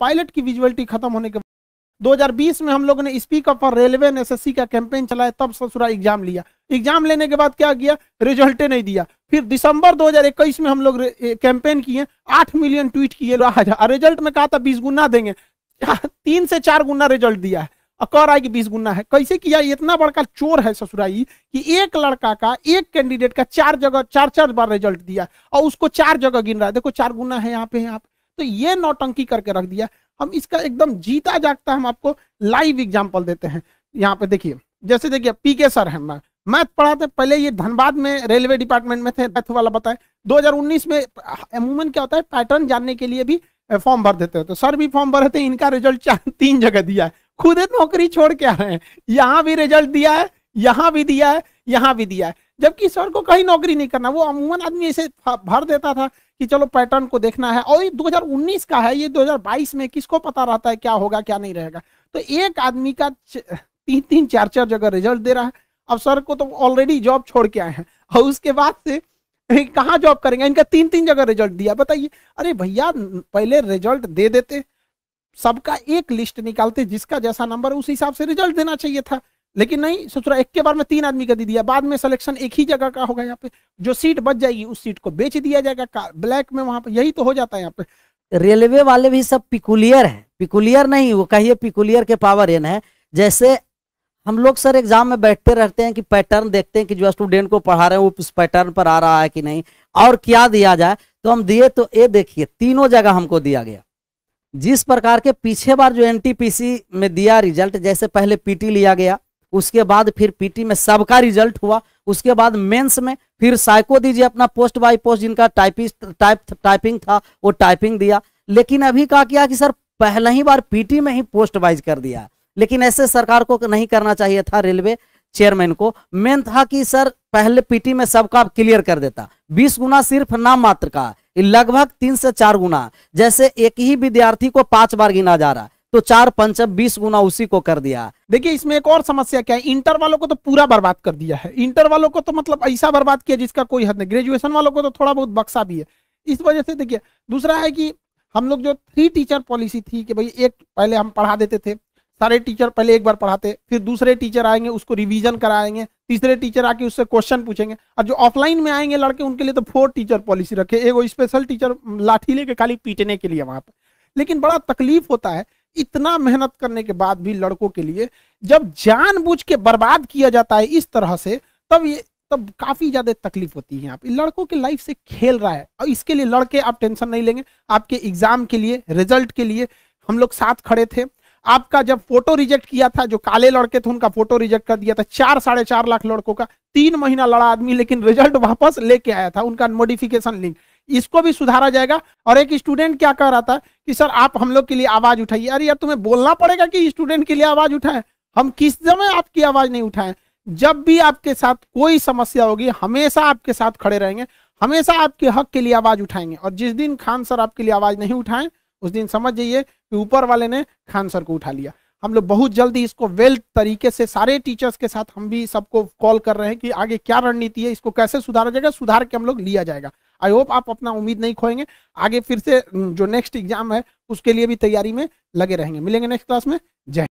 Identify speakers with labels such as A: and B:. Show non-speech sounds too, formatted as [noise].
A: pilot की visuality खत्म होने के बाद 2020 में हम लोगों ने speak up for railways का कैंपेन चलाया तब ससुरा एग्जाम लिया एग्जाम लेने के बाद क्या किया रिजल्टे नहीं दिया फिर दिसंबर 2021 में हम लोग कैंपेन किए आठ मिलियन ट्वीट किए रिजल्ट में कहा था बीस गुना देंगे तीन से चार गुना रिजल्ट दिया है और कह रहा है कि बीस गुना है कैसे किया इतना बड़का चोर है ससुराई कि एक लड़का का एक कैंडिडेट का चार जगह चार चार बार रिजल्ट दिया और उसको चार जगह गिन रहा है देखो चार गुना है यहाँ पे यहाँ पे तो ये नौटंकी करके रख दिया हम इसका एकदम जीता जागता हम आपको लाइव एग्जाम्पल देते हैं यहाँ पे देखिए जैसे देखिए पी के सर हैं मैथ पढ़ाते पहले ये धनबाद में रेलवे डिपार्टमेंट में थे मैथ वाला बताए 2019 में अमूमन क्या होता है पैटर्न जानने के लिए भी फॉर्म भर देते हैं तो सर भी फॉर्म भर थे इनका रिजल्ट [laughs] चार तीन जगह दिया है खुद नौकरी छोड़ के आ रहे हैं यहाँ भी रिजल्ट दिया है यहाँ भी दिया है यहाँ भी दिया है जबकि सर को कहीं नौकरी नहीं करना वो अमूमन आदमी ऐसे भर देता था कि चलो पैटर्न को देखना है और ये 2019 का है ये 2022 में किसको पता रहता है क्या होगा क्या नहीं रहेगा तो एक आदमी का तीन तीन चार चार जगह रिजल्ट दे रहा है अब सर को तो ऑलरेडी जॉब छोड़ के आए हैं और उसके बाद से कहाँ जॉब करेंगे इनका तीन तीन जगह रिजल्ट दिया बताइए अरे भैया पहले रिजल्ट दे देते सबका एक लिस्ट निकालते जिसका जैसा नंबर उस हिसाब से रिजल्ट देना चाहिए था लेकिन नहीं ससुरा एक के बार में तीन आदमी का दे दिया बाद में सिलेक्शन एक ही जगह का होगा यहाँ पे जो सीट बच जाएगी
B: उस सीट को बेच दिया जाएगा ब्लैक में वहां पर यही तो हो जाता है यहाँ पे रेलवे वाले भी सब पिकुलियर है पिकुलियर नहीं वो कहिए पिकुलियर के पावर एन है जैसे हम लोग सर एग्जाम में बैठते रहते हैं कि पैटर्न देखते हैं कि जो स्टूडेंट को पढ़ा रहे हैं वो उस पैटर्न पर आ रहा है कि नहीं और क्या दिया जाए तो हम दिए तो ये देखिए तीनों जगह हमको दिया गया जिस प्रकार के पीछे बार जो एनटीपीसी में दिया रिजल्ट जैसे पहले पीटी लिया गया उसके बाद फिर पीटी में सबका रिजल्ट हुआ उसके बाद मेंस में फिर साइको दीजिए अपना पोस्ट बाय पोस्ट जिनका टाइपिस्ट टाइप टाइपिंग था वो टाइपिंग दिया लेकिन अभी कहा किया कि सर पहला ही बार पीटी में ही पोस्ट वाइज कर दिया लेकिन ऐसे सरकार को नहीं करना चाहिए था रेलवे चेयरमैन को मेन था कि सर पहले पीटी में सबका क्लियर कर देता बीस गुना सिर्फ नाम मात्र का लगभग तीन से चार गुना जैसे एक ही विद्यार्थी को पांच बार गिना जा रहा तो चार पंच बीस गुना उसी को कर दिया देखिए इसमें एक और समस्या क्या है
A: इंटर वालों को तो पूरा बर्बाद कर दिया है इंटर वालों को तो मतलब ऐसा बर्बाद किया जिसका कोई हद नहीं ग्रेजुएशन वालों को तो थोड़ा बहुत बक्सा भी है इस वजह से देखिए दूसरा है कि हम लोग जो थ्री टीचर पॉलिसी थी कि भाई एक पहले हम पढ़ा देते थे सारे टीचर पहले एक बार पढ़ाते फिर दूसरे टीचर आएंगे उसको रिविजन कराएंगे तीसरे टीचर आके उससे क्वेश्चन पूछेंगे और जो ऑफलाइन में आएंगे लड़के उनके लिए तो फोर टीचर पॉलिसी रखे एगो स्पेशल टीचर लाठी लेके खाली पीटने के लिए वहां पर लेकिन बड़ा तकलीफ होता है इतना मेहनत करने के बाद भी लड़कों के लिए जब जानबूझ के बर्बाद किया जाता है इस तरह से तब ये तब काफी ज्यादा तकलीफ होती है आप लड़कों के लाइफ से खेल रहा है और इसके लिए लड़के आप टेंशन नहीं लेंगे आपके एग्जाम के लिए रिजल्ट के लिए हम लोग साथ खड़े थे आपका जब फोटो रिजेक्ट किया था जो काले लड़के थे उनका फोटो रिजेक्ट कर दिया था चार साढ़े चार लाख लड़कों का तीन महीना लड़ा आदमी लेकिन रिजल्ट वापस लेके आया था उनका नोटिफिकेशन लिंक इसको भी सुधारा जाएगा और एक स्टूडेंट क्या कह रहा था कि सर आप हम लोग के लिए आवाज उठाइए अरे यार तुम्हें बोलना पड़ेगा कि स्टूडेंट के लिए आवाज उठाए हम किस समय आपकी आवाज नहीं उठाए जब भी आपके साथ कोई समस्या होगी हमेशा आपके साथ खड़े रहेंगे हमेशा आपके हक के लिए आवाज उठाएंगे और जिस दिन खान सर आपके लिए आवाज नहीं उठाए उस दिन समझ जाइए कि ऊपर वाले ने खान सर को उठा लिया हम लोग बहुत जल्दी इसको वेल तरीके से सारे टीचर्स के साथ हम भी सबको कॉल कर रहे हैं कि आगे क्या रणनीति है इसको कैसे सुधारा जाएगा सुधार के हम लोग लिया जाएगा आई होप आप अपना उम्मीद नहीं खोएंगे आगे फिर से जो नेक्स्ट एग्जाम है उसके लिए भी तैयारी में लगे रहेंगे मिलेंगे नेक्स्ट क्लास में जय